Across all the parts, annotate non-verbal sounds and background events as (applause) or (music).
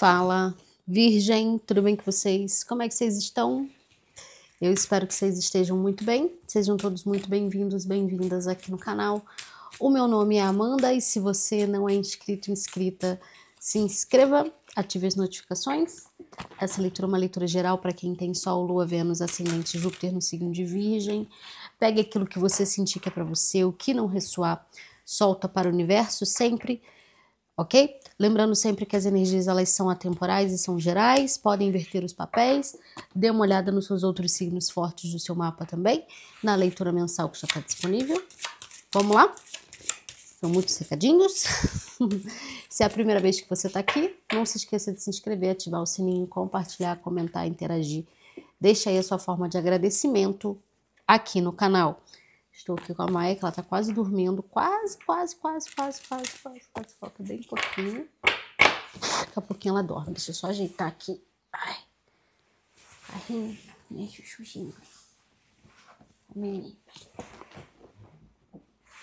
Fala, Virgem, tudo bem com vocês? Como é que vocês estão? Eu espero que vocês estejam muito bem. Sejam todos muito bem-vindos, bem-vindas aqui no canal. O meu nome é Amanda e se você não é inscrito, inscrita, se inscreva, ative as notificações. Essa leitura é uma leitura geral para quem tem Sol, Lua, Vênus, Ascendente, Júpiter no signo de Virgem. Pegue aquilo que você sentir que é para você, o que não ressoar, solta para o universo sempre, ok? Lembrando sempre que as energias elas são atemporais e são gerais, podem inverter os papéis. Dê uma olhada nos seus outros signos fortes do seu mapa também, na leitura mensal que já está disponível. Vamos lá? São muitos recadinhos. (laughs) se é a primeira vez que você está aqui, não se esqueça de se inscrever, ativar o sininho, compartilhar, comentar, interagir. Deixa aí a sua forma de agradecimento aqui no canal. Estou aqui com a Maia, que ela tá quase dormindo. Quase, quase, quase, quase, quase, quase, quase. Falta bem pouquinho. Daqui a pouquinho ela dorme. Deixa eu só ajeitar aqui. Ai. Ai, Minha chuchuzinha. Menino.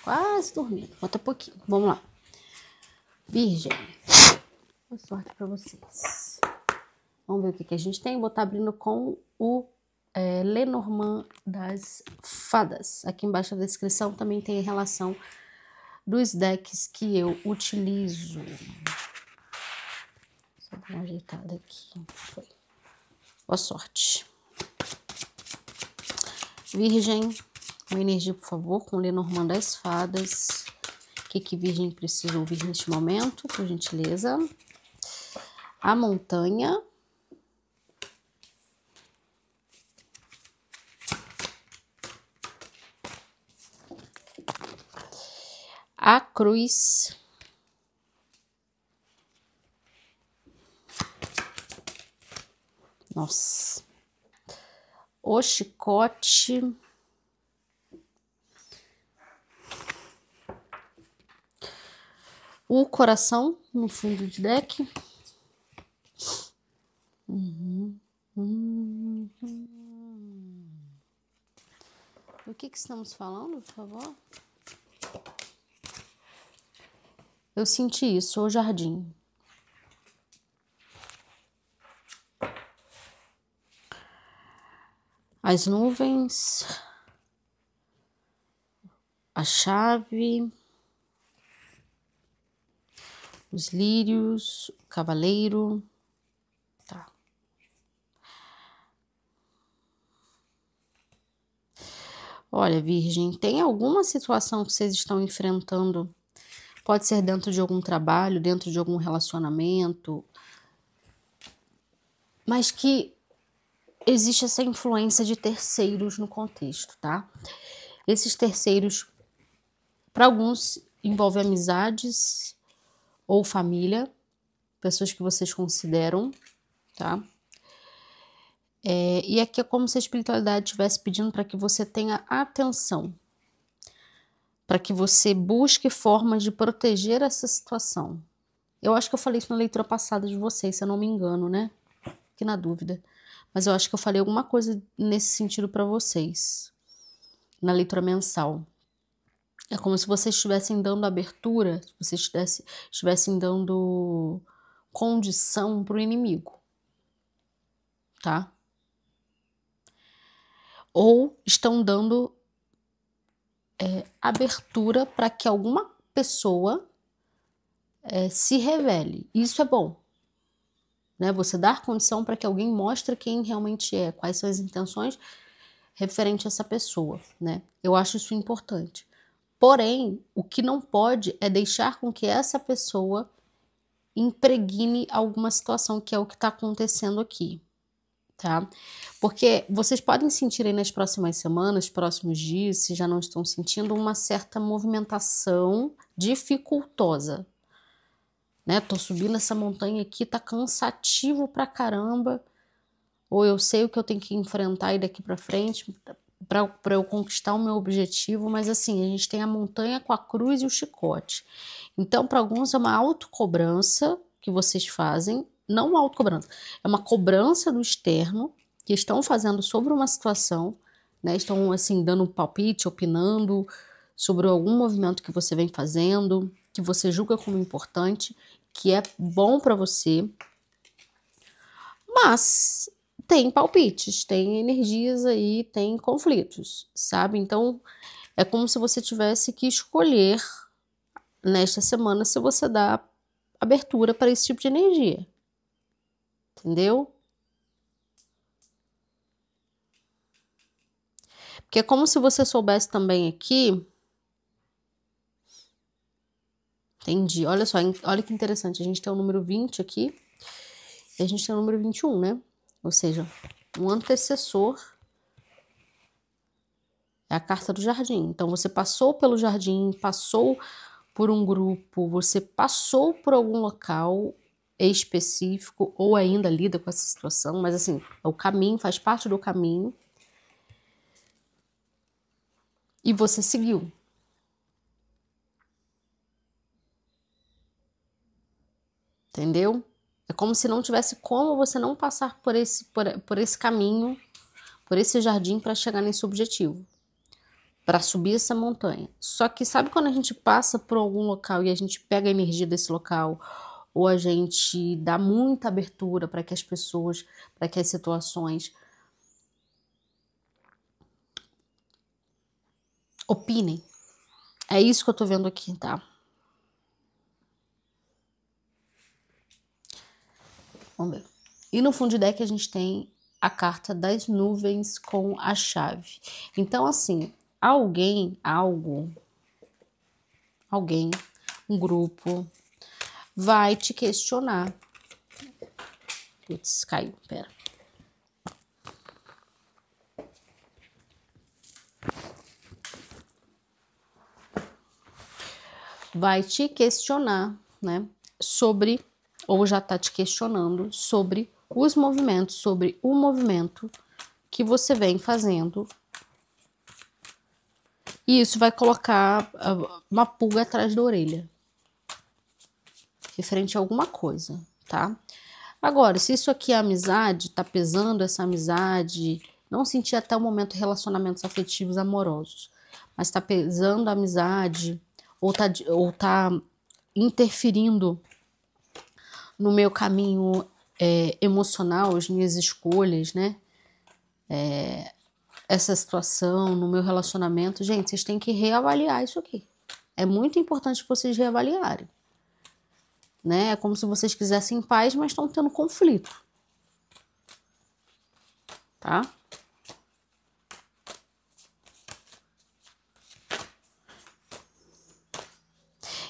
Quase dormindo. Falta pouquinho. Vamos lá. Virgem. Boa sorte pra vocês. Vamos ver o que, que a gente tem. Vou estar tá abrindo com o é, Lenormand das Fadas. Aqui embaixo da descrição também tem a relação dos decks que eu utilizo. Só dar uma ajeitada aqui. Foi. Boa sorte. Virgem, uma energia, por favor, com Lenormand das Fadas. O que, que Virgem precisa ouvir neste momento, por gentileza? A montanha a cruz. Nossa. O chicote. O coração no fundo de deck. Uhum. Uhum. O que, que estamos falando, por favor? Eu senti isso, o jardim. As nuvens, a chave, os lírios, o cavaleiro. Tá. Olha, Virgem, tem alguma situação que vocês estão enfrentando Pode ser dentro de algum trabalho, dentro de algum relacionamento, mas que existe essa influência de terceiros no contexto, tá? Esses terceiros, para alguns, envolve amizades ou família, pessoas que vocês consideram, tá? É, e aqui é como se a espiritualidade estivesse pedindo para que você tenha atenção para que você busque formas de proteger essa situação. Eu acho que eu falei isso na leitura passada de vocês, se eu não me engano, né? Que na dúvida. Mas eu acho que eu falei alguma coisa nesse sentido para vocês, na leitura mensal. É como se vocês estivessem dando abertura, se vocês estivessem, estivessem dando condição para o inimigo, tá? Ou estão dando é, abertura para que alguma pessoa é, se revele. Isso é bom. Né? Você dar condição para que alguém mostre quem realmente é, quais são as intenções referente a essa pessoa. Né? Eu acho isso importante. Porém, o que não pode é deixar com que essa pessoa impregne alguma situação, que é o que está acontecendo aqui tá? Porque vocês podem sentir aí nas próximas semanas, próximos dias, se já não estão sentindo, uma certa movimentação dificultosa. Né? Tô subindo essa montanha aqui, tá cansativo pra caramba. Ou eu sei o que eu tenho que enfrentar daqui para frente para eu conquistar o meu objetivo, mas assim, a gente tem a montanha com a cruz e o chicote. Então, para alguns é uma autocobrança que vocês fazem não uma autocobrança, é uma cobrança do externo que estão fazendo sobre uma situação, né? Estão assim dando um palpite, opinando sobre algum movimento que você vem fazendo, que você julga como importante, que é bom para você. Mas tem palpites, tem energias aí, tem conflitos, sabe? Então é como se você tivesse que escolher nesta semana se você dá abertura para esse tipo de energia. Entendeu? Porque é como se você soubesse também aqui. Entendi. Olha só, olha que interessante. A gente tem o número 20 aqui. E a gente tem o número 21, né? Ou seja, um antecessor é a carta do jardim. Então você passou pelo jardim, passou por um grupo, você passou por algum local específico ou ainda lida com essa situação, mas assim, é o caminho, faz parte do caminho. E você seguiu. Entendeu? É como se não tivesse como você não passar por esse, por, por esse caminho, por esse jardim para chegar nesse objetivo, para subir essa montanha. Só que sabe quando a gente passa por algum local e a gente pega a energia desse local ou a gente dá muita abertura para que as pessoas, para que as situações opinem. É isso que eu tô vendo aqui, tá? Vamos ver. E no fundo de deck a gente tem a carta das nuvens com a chave. Então, assim, alguém, algo, alguém, um grupo, vai te questionar. Putz, caiu, pera. Vai te questionar, né? Sobre, ou já tá te questionando, sobre os movimentos, sobre o movimento que você vem fazendo. E isso vai colocar ah, uma pulga atrás da orelha, referente frente a alguma coisa, tá? Agora, se isso aqui é amizade, tá pesando essa amizade, não senti até o momento relacionamentos afetivos amorosos, mas tá pesando a amizade ou tá, ou tá interferindo no meu caminho é, emocional, as minhas escolhas, né? É, essa situação, no meu relacionamento, gente, vocês têm que reavaliar isso aqui. É muito importante que vocês reavaliarem né? É como se vocês quisessem paz, mas estão tendo conflito. Tá?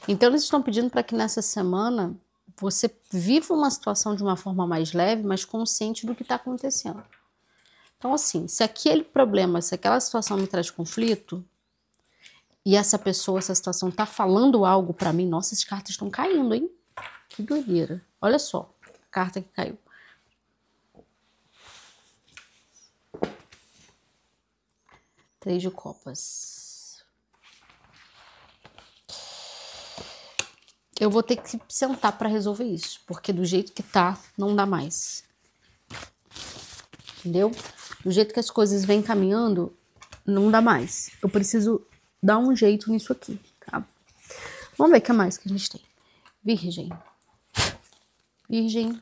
Então eles estão pedindo para que nessa semana você viva uma situação de uma forma mais leve, mas consciente do que está acontecendo. Então, assim, se aquele problema, se aquela situação me traz conflito, e essa pessoa, essa situação está falando algo para mim, nossa, as cartas estão caindo, hein? Que doideira. Olha só a carta que caiu. Três de copas. Eu vou ter que sentar para resolver isso, porque do jeito que tá, não dá mais. Entendeu? Do jeito que as coisas vêm caminhando, não dá mais. Eu preciso dar um jeito nisso aqui, tá? Vamos ver o que mais que a gente tem. Virgem. Virgem.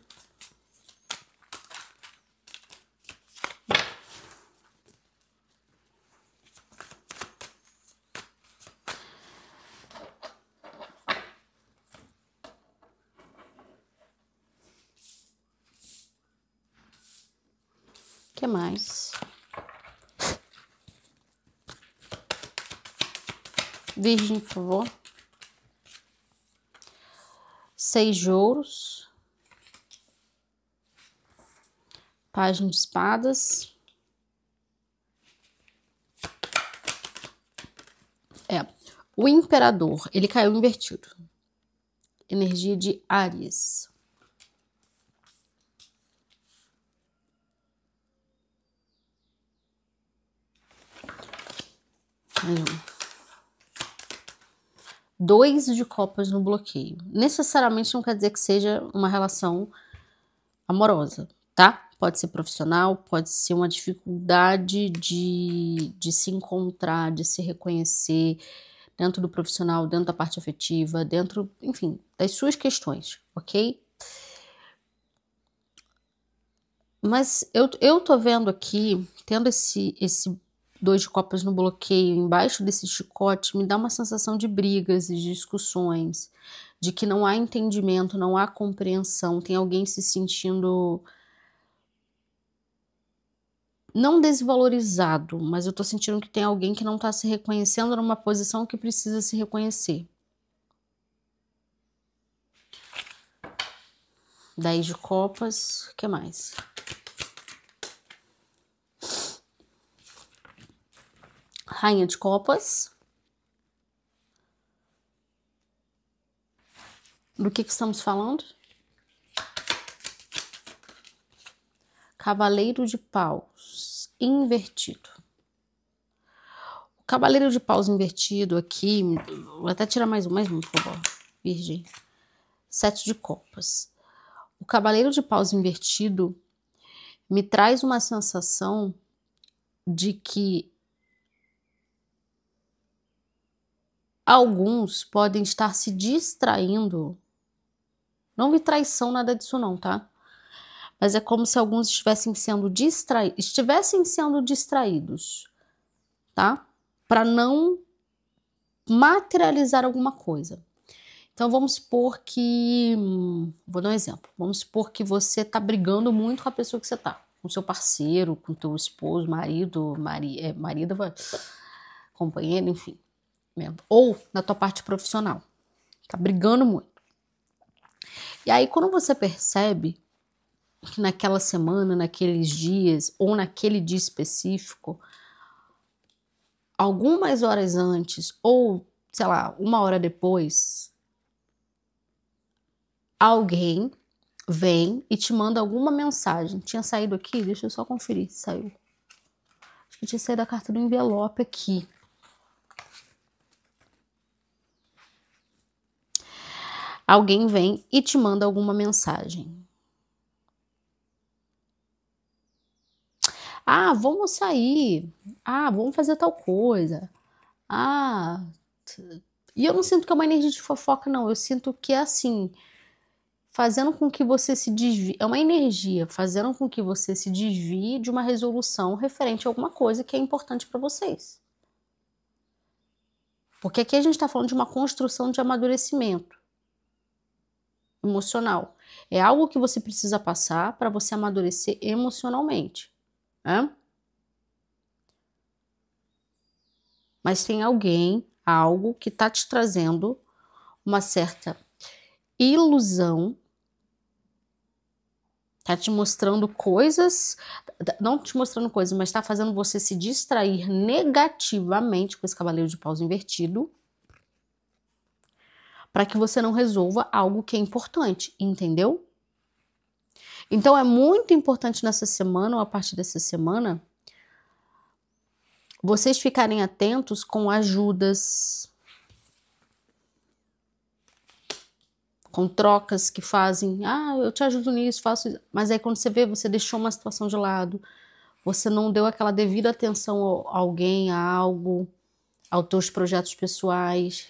que mais? Virgem, por favor. Seis juros. página de espadas. É, o imperador, ele caiu invertido. Energia de Ares. Dois de copas no bloqueio. Necessariamente não quer dizer que seja uma relação amorosa, tá? pode ser profissional, pode ser uma dificuldade de, de se encontrar, de se reconhecer dentro do profissional, dentro da parte afetiva, dentro, enfim, das suas questões, ok? Mas eu, eu tô vendo aqui, tendo esse, esse dois de copas no bloqueio embaixo desse chicote, me dá uma sensação de brigas e discussões, de que não há entendimento, não há compreensão, tem alguém se sentindo não desvalorizado, mas eu tô sentindo que tem alguém que não tá se reconhecendo numa posição que precisa se reconhecer. Dez de copas, o que mais? Rainha de copas. Do que, que estamos falando? Cavaleiro de pau invertido. O cavaleiro de paus invertido aqui, vou até tirar mais um, mais um, por favor, virgem. Sete de copas. O cavaleiro de paus invertido me traz uma sensação de que alguns podem estar se distraindo. Não vi traição, nada disso não, tá? mas é como se alguns estivessem sendo, distra... estivessem sendo distraídos, tá? Para não materializar alguma coisa. Então vamos supor que, vou dar um exemplo, vamos supor que você está brigando muito com a pessoa que você está, com seu parceiro, com teu esposo, marido, mari... é, marido, companheiro, enfim, ou na tua parte profissional, tá brigando muito. E aí quando você percebe naquela semana, naqueles dias ou naquele dia específico, algumas horas antes ou, sei lá, uma hora depois, alguém vem e te manda alguma mensagem. Tinha saído aqui? Deixa eu só conferir se saiu. Acho que tinha saído a carta do envelope aqui. Alguém vem e te manda alguma mensagem. Ah, vamos sair. Ah, vamos fazer tal coisa. Ah. E eu não sinto que é uma energia de fofoca, não. Eu sinto que é assim, fazendo com que você se desvie. É uma energia fazendo com que você se desvie de uma resolução referente a alguma coisa que é importante para vocês. Porque aqui a gente está falando de uma construção de amadurecimento emocional. É algo que você precisa passar para você amadurecer emocionalmente. Né? Mas tem alguém, algo que está te trazendo uma certa ilusão, está te mostrando coisas, tá, não te mostrando coisas, mas está fazendo você se distrair negativamente com esse cavaleiro de paus invertido, para que você não resolva algo que é importante, entendeu? Então é muito importante nessa semana ou a partir dessa semana vocês ficarem atentos com ajudas, com trocas que fazem. Ah, eu te ajudo nisso, faço isso. Mas aí quando você vê, você deixou uma situação de lado, você não deu aquela devida atenção a alguém, a algo, aos teus projetos pessoais.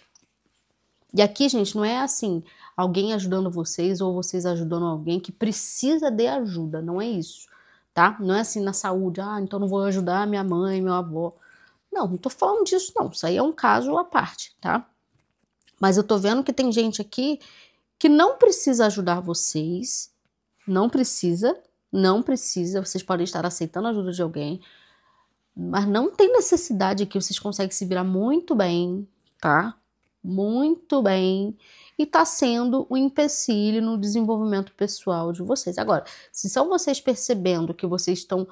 E aqui, gente, não é assim alguém ajudando vocês ou vocês ajudando alguém que precisa de ajuda, não é isso, tá? Não é assim na saúde, ah, então não vou ajudar minha mãe, meu avô. Não, não tô falando disso, não. Isso aí é um caso à parte, tá? Mas eu tô vendo que tem gente aqui que não precisa ajudar vocês, não precisa, não precisa, vocês podem estar aceitando a ajuda de alguém, mas não tem necessidade aqui, vocês conseguem se virar muito bem, tá? Muito bem e está sendo um empecilho no desenvolvimento pessoal de vocês. Agora, se são vocês percebendo que vocês estão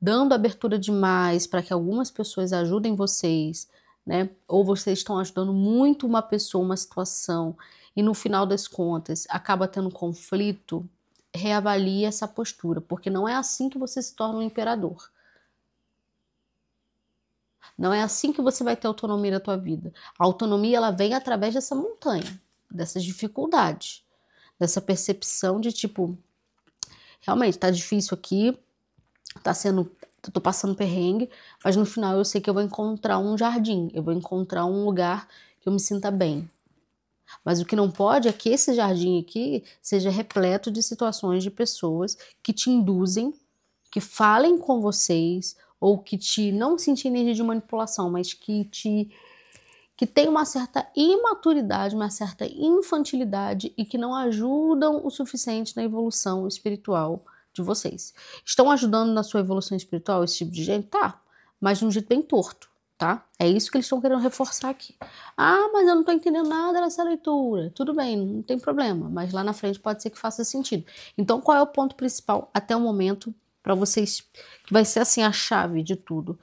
dando abertura demais para que algumas pessoas ajudem vocês, né? Ou vocês estão ajudando muito uma pessoa, uma situação, e no final das contas acaba tendo conflito, reavalie essa postura, porque não é assim que você se torna um imperador. Não é assim que você vai ter autonomia na tua vida. A autonomia ela vem através dessa montanha dessas dificuldades, dessa percepção de tipo, realmente tá difícil aqui, tá sendo, tô passando perrengue, mas no final eu sei que eu vou encontrar um jardim, eu vou encontrar um lugar que eu me sinta bem. Mas o que não pode é que esse jardim aqui seja repleto de situações de pessoas que te induzem, que falem com vocês ou que te não sentir energia de manipulação, mas que te que têm uma certa imaturidade, uma certa infantilidade e que não ajudam o suficiente na evolução espiritual de vocês. Estão ajudando na sua evolução espiritual esse tipo de gente? Tá, mas de um jeito bem torto, tá? É isso que eles estão querendo reforçar aqui. Ah, mas eu não estou entendendo nada dessa leitura. Tudo bem, não tem problema, mas lá na frente pode ser que faça sentido. Então, qual é o ponto principal até o momento para vocês que vai ser assim a chave de tudo?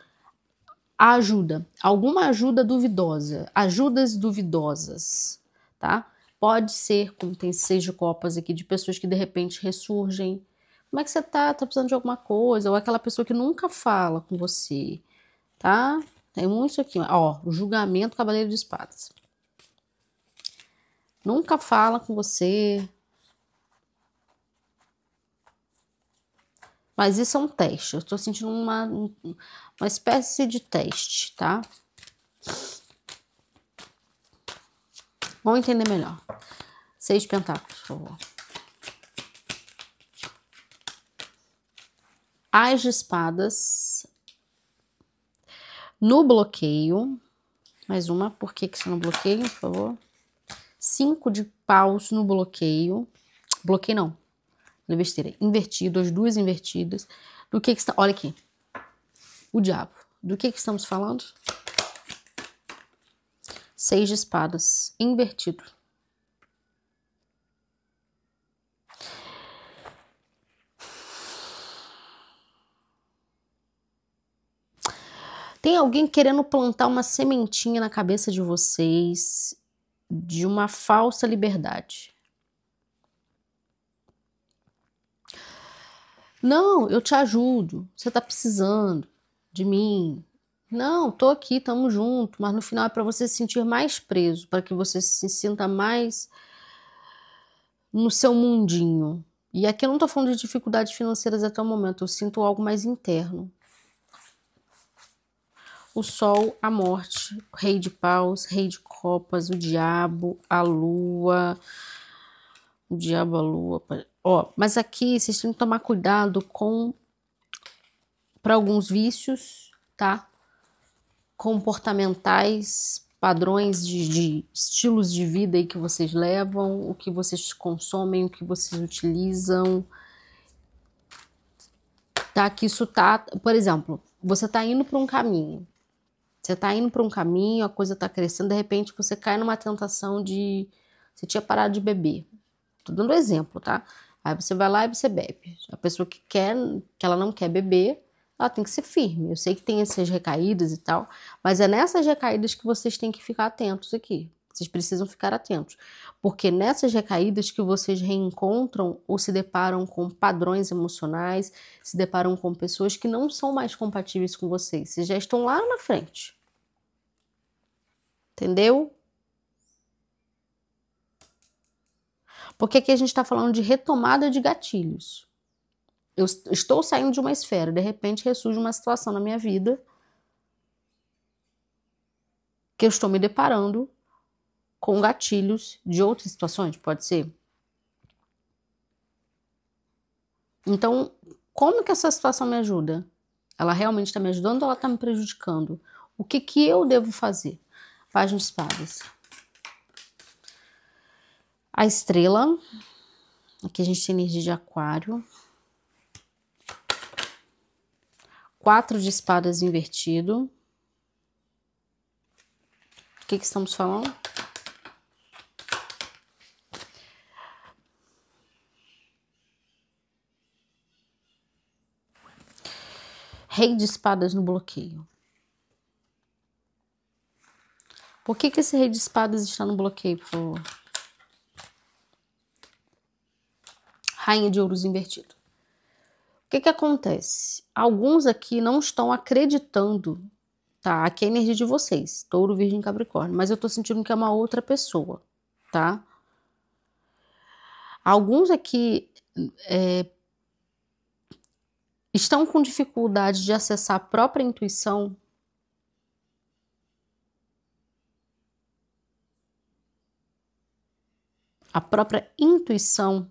a ajuda, alguma ajuda duvidosa, ajudas duvidosas, tá? Pode ser, como tem seis de copas aqui, de pessoas que de repente ressurgem. Como é que você tá? Tá precisando de alguma coisa? Ou aquela pessoa que nunca fala com você, tá? Tem muito isso aqui, ó, o julgamento cavaleiro de espadas. Nunca fala com você. Mas isso é um teste. Eu estou sentindo uma, uma espécie de teste, tá? Vamos entender melhor. Seis pentáculos, por favor. As de espadas. No bloqueio. Mais uma. Por que, que você é no bloqueio, por favor? Cinco de paus no bloqueio. Bloqueio não. Não é besteira. Invertido, as duas invertidas. Do que que está. Olha aqui o diabo. Do que, que estamos falando? Seis de espadas, invertido. Tem alguém querendo plantar uma sementinha na cabeça de vocês de uma falsa liberdade. Não, eu te ajudo. Você está precisando de mim. Não, tô aqui, tamo junto, mas no final é para você se sentir mais preso, para que você se sinta mais no seu mundinho. E aqui eu não tô falando de dificuldades financeiras até o momento, eu sinto algo mais interno. O sol, a morte, o rei de paus, rei de copas, o diabo, a lua, o diabo, a lua. Ó, mas aqui vocês têm que tomar cuidado com para alguns vícios, tá? Comportamentais, padrões de, de, estilos de vida aí que vocês levam, o que vocês consomem, o que vocês utilizam. Tá? Que isso tá, por exemplo, você tá indo para um caminho. Você tá indo para um caminho, a coisa tá crescendo, de repente você cai numa tentação de você tinha parado de beber. Tô dando exemplo, tá? Aí você vai lá e você bebe. A pessoa que quer, que ela não quer beber, ela tem que ser firme. Eu sei que tem essas recaídas e tal, mas é nessas recaídas que vocês têm que ficar atentos aqui. Vocês precisam ficar atentos, porque nessas recaídas que vocês reencontram ou se deparam com padrões emocionais, se deparam com pessoas que não são mais compatíveis com vocês, vocês já estão lá na frente. Entendeu? Porque aqui a gente está falando de retomada de gatilhos eu estou saindo de uma esfera, de repente ressurge uma situação na minha vida que eu estou me deparando com gatilhos de outras situações, pode ser. Então, como que essa situação me ajuda? Ela realmente está me ajudando ou ela está me prejudicando? O que que eu devo fazer? Páginas pares. A estrela. Aqui a gente tem energia de aquário. Quatro de espadas invertido. O que, que estamos falando? Rei de espadas no bloqueio. Por que, que esse rei de espadas está no bloqueio, por favor? Rainha de ouros invertido que, que acontece? Alguns aqui não estão acreditando, tá? Aqui é a energia de vocês, touro, virgem, capricórnio, mas eu tô sentindo que é uma outra pessoa, tá? Alguns aqui é, estão com dificuldade de acessar a própria intuição. A própria intuição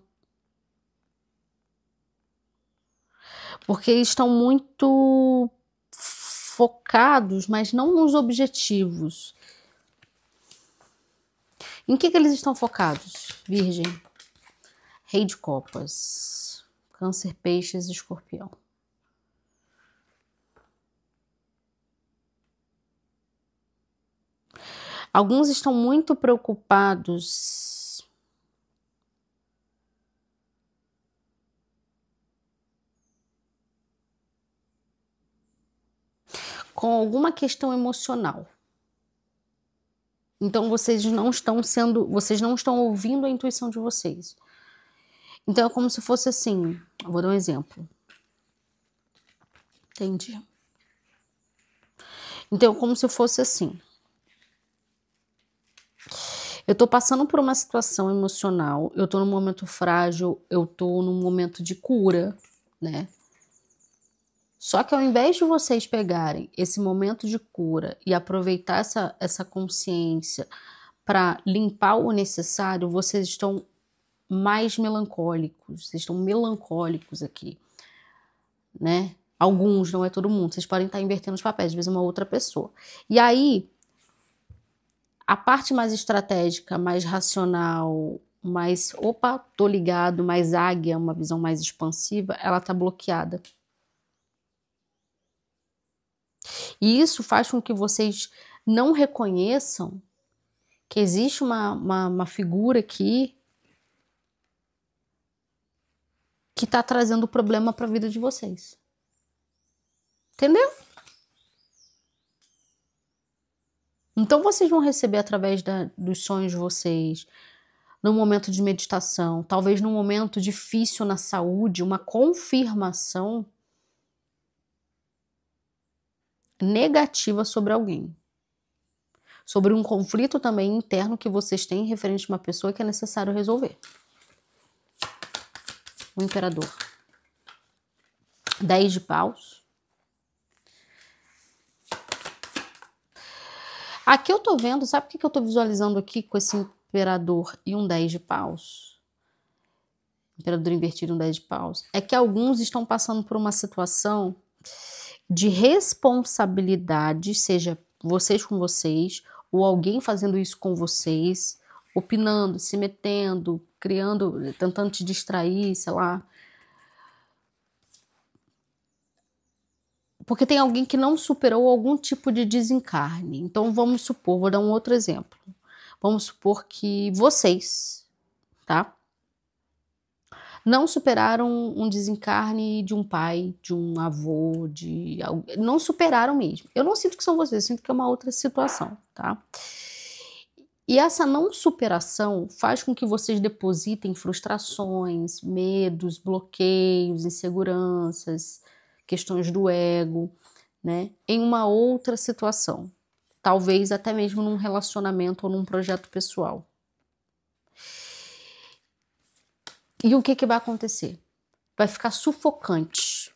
porque estão muito focados, mas não nos objetivos. Em que, que eles estão focados, Virgem? Rei de Copas, Câncer, Peixes, e Escorpião. Alguns estão muito preocupados com alguma questão emocional. Então vocês não estão sendo, vocês não estão ouvindo a intuição de vocês. Então é como se fosse assim, vou dar um exemplo. Entendi. Então, é como se fosse assim. Eu tô passando por uma situação emocional, eu tô num momento frágil, eu tô num momento de cura, né? Só que ao invés de vocês pegarem esse momento de cura e aproveitar essa, essa consciência para limpar o necessário, vocês estão mais melancólicos, vocês estão melancólicos aqui, né? Alguns, não é todo mundo, vocês podem estar invertendo os papéis, às vezes é uma outra pessoa. E aí, a parte mais estratégica, mais racional, mais, opa, tô ligado, mais águia, uma visão mais expansiva, ela tá bloqueada E isso faz com que vocês não reconheçam que existe uma, uma, uma figura aqui que está trazendo problema para a vida de vocês. Entendeu? Então vocês vão receber através da, dos sonhos de vocês, no momento de meditação, talvez num momento difícil na saúde, uma confirmação negativa sobre alguém. Sobre um conflito também interno que vocês têm referente a uma pessoa que é necessário resolver. O imperador. Dez de paus. Aqui eu tô vendo, sabe o que eu tô visualizando aqui com esse imperador e um 10 de paus? Imperador invertido e um 10 de paus. É que alguns estão passando por uma situação de responsabilidade, seja vocês com vocês, ou alguém fazendo isso com vocês, opinando, se metendo, criando, tentando te distrair, sei lá. Porque tem alguém que não superou algum tipo de desencarne. Então vamos supor, vou dar um outro exemplo. Vamos supor que vocês, tá? não superaram um desencarne de um pai, de um avô, de não superaram mesmo. Eu não sinto que são vocês, sinto que é uma outra situação, tá? E essa não superação faz com que vocês depositem frustrações, medos, bloqueios, inseguranças, questões do ego, né, em uma outra situação, talvez até mesmo num relacionamento ou num projeto pessoal. E o que, que vai acontecer? Vai ficar sufocante.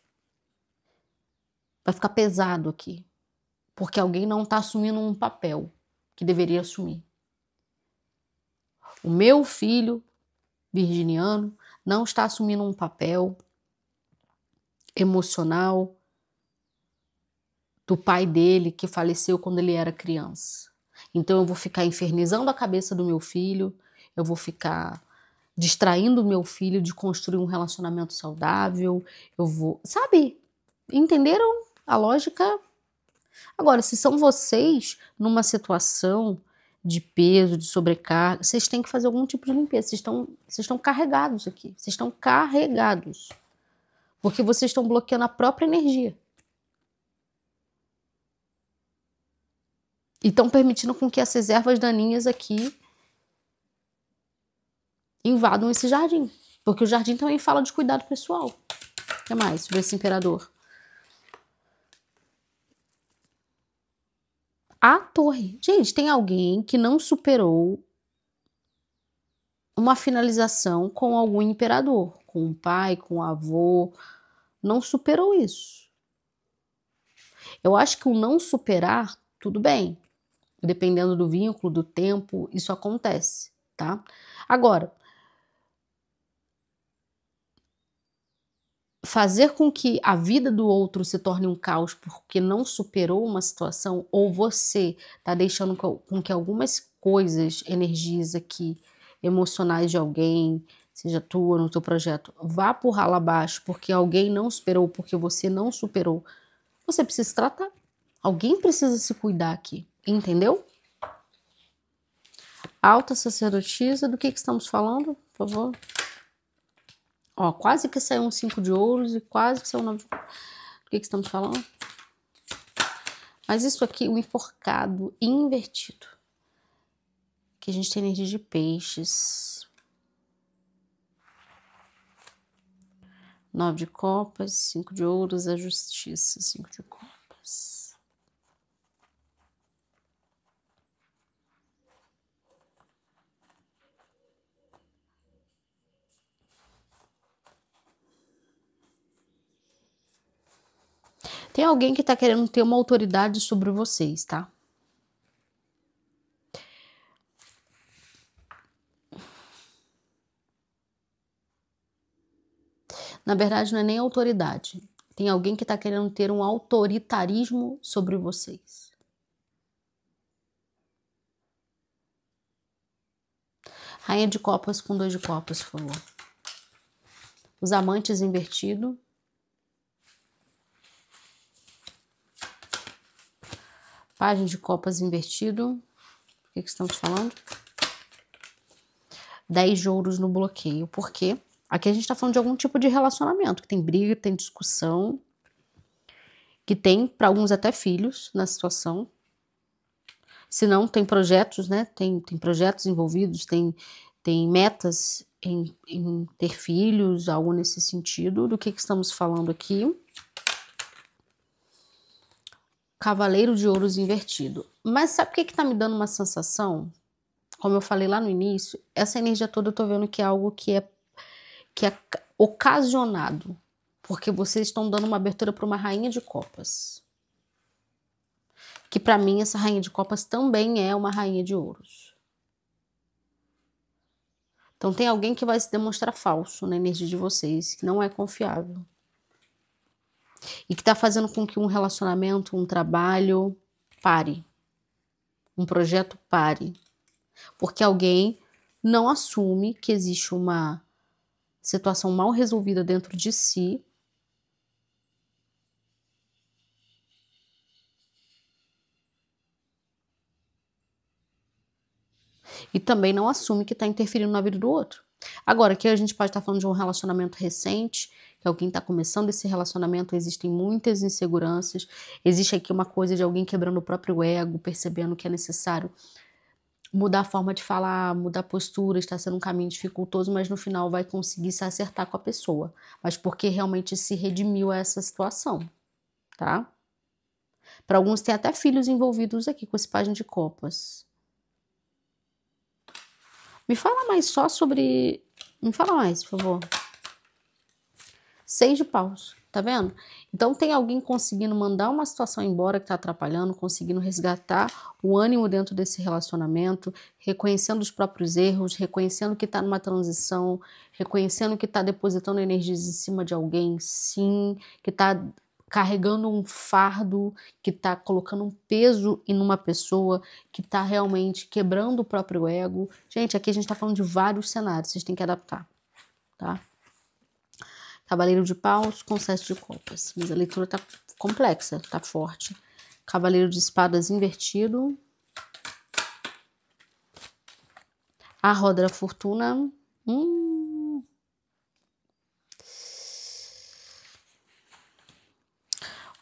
Vai ficar pesado aqui. Porque alguém não está assumindo um papel que deveria assumir. O meu filho virginiano não está assumindo um papel emocional do pai dele que faleceu quando ele era criança. Então eu vou ficar infernizando a cabeça do meu filho, eu vou ficar distraindo meu filho de construir um relacionamento saudável. Eu vou, sabe? Entenderam a lógica? Agora, se são vocês numa situação de peso, de sobrecarga, vocês têm que fazer algum tipo de limpeza. Vocês estão, vocês estão carregados aqui. Vocês estão carregados. Porque vocês estão bloqueando a própria energia. E estão permitindo com que essas ervas daninhas aqui invadam esse jardim. Porque o jardim também fala de cuidado pessoal. O que mais sobre esse imperador? A torre. Gente, tem alguém que não superou uma finalização com algum imperador, com um pai, com um avô. Não superou isso. Eu acho que o não superar, tudo bem. Dependendo do vínculo, do tempo, isso acontece, tá? Agora, fazer com que a vida do outro se torne um caos porque não superou uma situação ou você está deixando com que algumas coisas, energias aqui emocionais de alguém, seja tua no teu projeto, vá por ralo abaixo porque alguém não superou, porque você não superou. Você precisa se tratar. Alguém precisa se cuidar aqui, entendeu? Alta sacerdotisa, do que, que estamos falando? Por favor. Ó, quase que saiu um 5 de ouros e quase que saiu um 9 de ouros. que, que estamos falando? Mas isso aqui, o enforcado invertido. Que a gente tem energia de peixes. Nove de copas, cinco de ouros, a justiça, cinco de copas. Tem alguém que tá querendo ter uma autoridade sobre vocês, tá? Na verdade, não é nem autoridade. Tem alguém que está querendo ter um autoritarismo sobre vocês. Rainha de Copas com dois de Copas, falou. Os amantes invertido. Página de copas invertido. O que, que estamos falando? 10 de ouros no bloqueio. Por quê? Aqui a gente está falando de algum tipo de relacionamento, que tem briga, tem discussão, que tem, para alguns, até filhos na situação. Se não, tem projetos, né? Tem, tem projetos envolvidos, tem, tem metas em, em ter filhos, algo nesse sentido. Do que, que estamos falando aqui? Cavaleiro de Ouros invertido. Mas sabe o que, que tá me dando uma sensação? Como eu falei lá no início, essa energia toda eu tô vendo que é algo que é, que é ocasionado. Porque vocês estão dando uma abertura para uma rainha de copas. Que para mim essa rainha de copas também é uma rainha de ouros. Então tem alguém que vai se demonstrar falso na energia de vocês, que não é confiável e que está fazendo com que um relacionamento, um trabalho pare, um projeto pare, porque alguém não assume que existe uma situação mal resolvida dentro de si. E também não assume que está interferindo na vida do outro. Agora, que a gente pode estar tá falando de um relacionamento recente que alguém está começando esse relacionamento, existem muitas inseguranças, existe aqui uma coisa de alguém quebrando o próprio ego, percebendo que é necessário mudar a forma de falar, mudar a postura, está sendo um caminho dificultoso, mas no final vai conseguir se acertar com a pessoa. Mas porque realmente se redimiu essa situação, tá? Para alguns tem até filhos envolvidos aqui com esse página de copas. Me fala mais só sobre. Me fala mais, por favor. Seis de paus, tá vendo? Então tem alguém conseguindo mandar uma situação embora que está atrapalhando, conseguindo resgatar o ânimo dentro desse relacionamento, reconhecendo os próprios erros, reconhecendo que está numa transição, reconhecendo que está depositando energias em cima de alguém, sim, que está carregando um fardo, que está colocando um peso em uma pessoa, que está realmente quebrando o próprio ego. Gente, aqui a gente está falando de vários cenários, vocês têm que adaptar, tá? Cavaleiro de Paus com Sete de Copas. Mas a leitura tá complexa, tá forte. Cavaleiro de Espadas invertido. A Roda da Fortuna. Hum.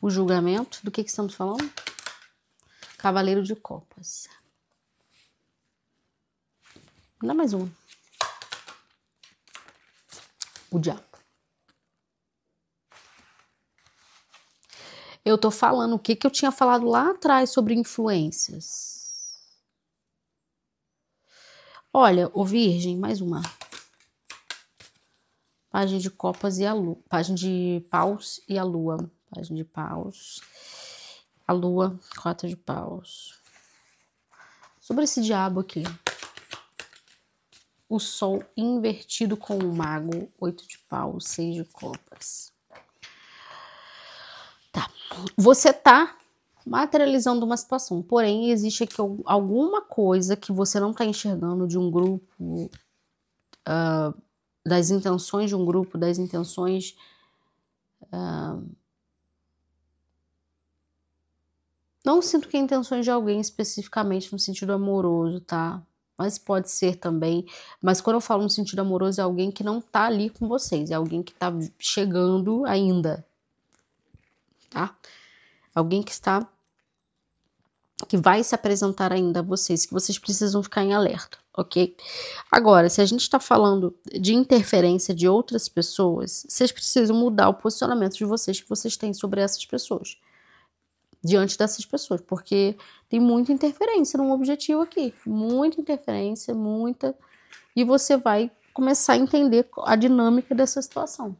O julgamento. Do que, que estamos falando? Cavaleiro de Copas. Dá mais um. O diabo. Eu estou falando o que, que eu tinha falado lá atrás sobre influências. Olha, ô Virgem, mais uma. Página de copas e a lua. Página de paus e a lua. Página de paus. A lua, Quatro de paus. Sobre esse diabo aqui. O sol invertido com o mago. Oito de paus, seis de copas você tá materializando uma situação, porém existe aqui alguma coisa que você não está enxergando de um grupo, uh, das intenções de um grupo, das intenções uh, Não sinto que é intenções de alguém especificamente no sentido amoroso, tá? Mas pode ser também. Mas quando eu falo no sentido amoroso, é alguém que não tá ali com vocês, é alguém que tá chegando ainda tá? Alguém que está que vai se apresentar ainda a vocês, que vocês precisam ficar em alerta, ok? Agora, se a gente está falando de interferência de outras pessoas, vocês precisam mudar o posicionamento de vocês que vocês têm sobre essas pessoas, diante dessas pessoas, porque tem muita interferência num objetivo aqui, muita interferência, muita, e você vai começar a entender a dinâmica dessa situação.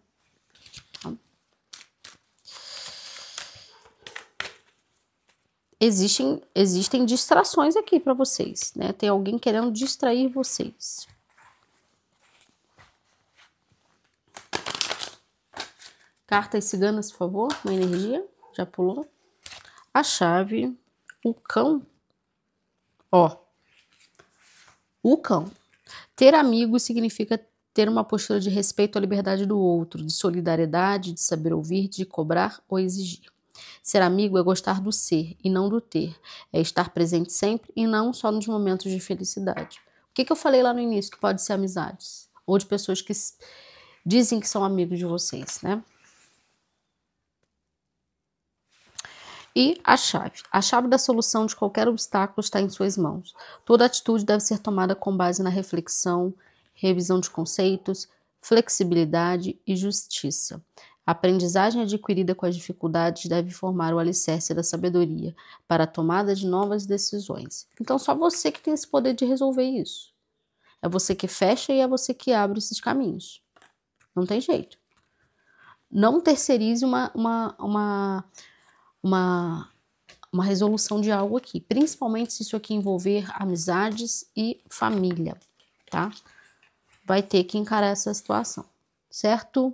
existem, existem distrações aqui para vocês, né? Tem alguém querendo distrair vocês. Cartas ciganas, por favor, uma energia, já pulou. A chave, o cão, ó, o cão. Ter amigos significa ter uma postura de respeito à liberdade do outro, de solidariedade, de saber ouvir, de cobrar ou exigir. Ser amigo é gostar do ser e não do ter, é estar presente sempre e não só nos momentos de felicidade. O que, que eu falei lá no início que pode ser amizades ou de pessoas que dizem que são amigos de vocês, né? E a chave. A chave da solução de qualquer obstáculo está em suas mãos. Toda atitude deve ser tomada com base na reflexão, revisão de conceitos, flexibilidade e justiça. A aprendizagem adquirida com as dificuldades deve formar o alicerce da sabedoria para a tomada de novas decisões. Então, só você que tem esse poder de resolver isso. É você que fecha e é você que abre esses caminhos. Não tem jeito. Não terceirize uma, uma, uma, uma, uma resolução de algo aqui, principalmente se isso aqui envolver amizades e família, tá? Vai ter que encarar essa situação, certo?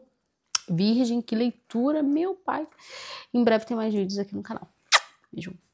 Virgem, que leitura, meu pai. Em breve tem mais vídeos aqui no canal. Beijo.